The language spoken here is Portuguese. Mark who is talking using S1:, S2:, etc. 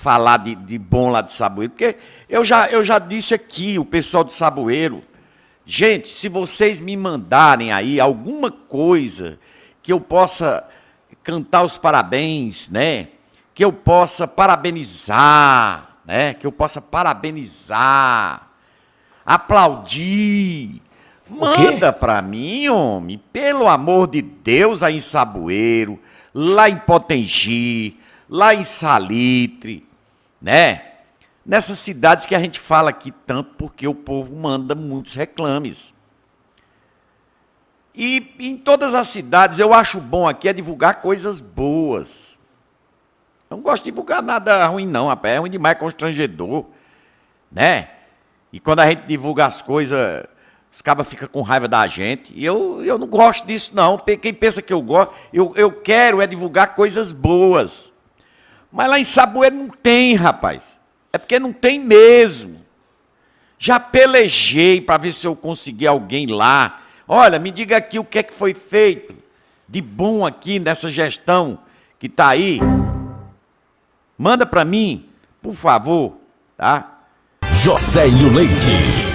S1: falar de, de bom lá de Saboeiro, porque eu já, eu já disse aqui, o pessoal do Saboeiro, gente, se vocês me mandarem aí alguma coisa que eu possa cantar os parabéns, né? Que eu possa parabenizar, né? Que eu possa parabenizar, aplaudir. Manda para mim, homem, pelo amor de Deus, aí em Saboeiro, lá em Potengi, lá em Salitre, né? Nessas cidades que a gente fala aqui tanto porque o povo manda muitos reclames. E em todas as cidades eu acho bom aqui é divulgar coisas boas. Eu não gosto de divulgar nada ruim não, rapaz, é ruim demais, é constrangedor, né? E quando a gente divulga as coisas, os cabas ficam com raiva da gente. E eu, eu não gosto disso, não. Quem pensa que eu gosto, eu, eu quero é divulgar coisas boas. Mas lá em Saboeiro não tem, rapaz. É porque não tem mesmo. Já pelejei para ver se eu consegui alguém lá. Olha, me diga aqui o que é que foi feito de bom aqui nessa gestão que está aí. Manda para mim, por favor, tá? Josélio Leite.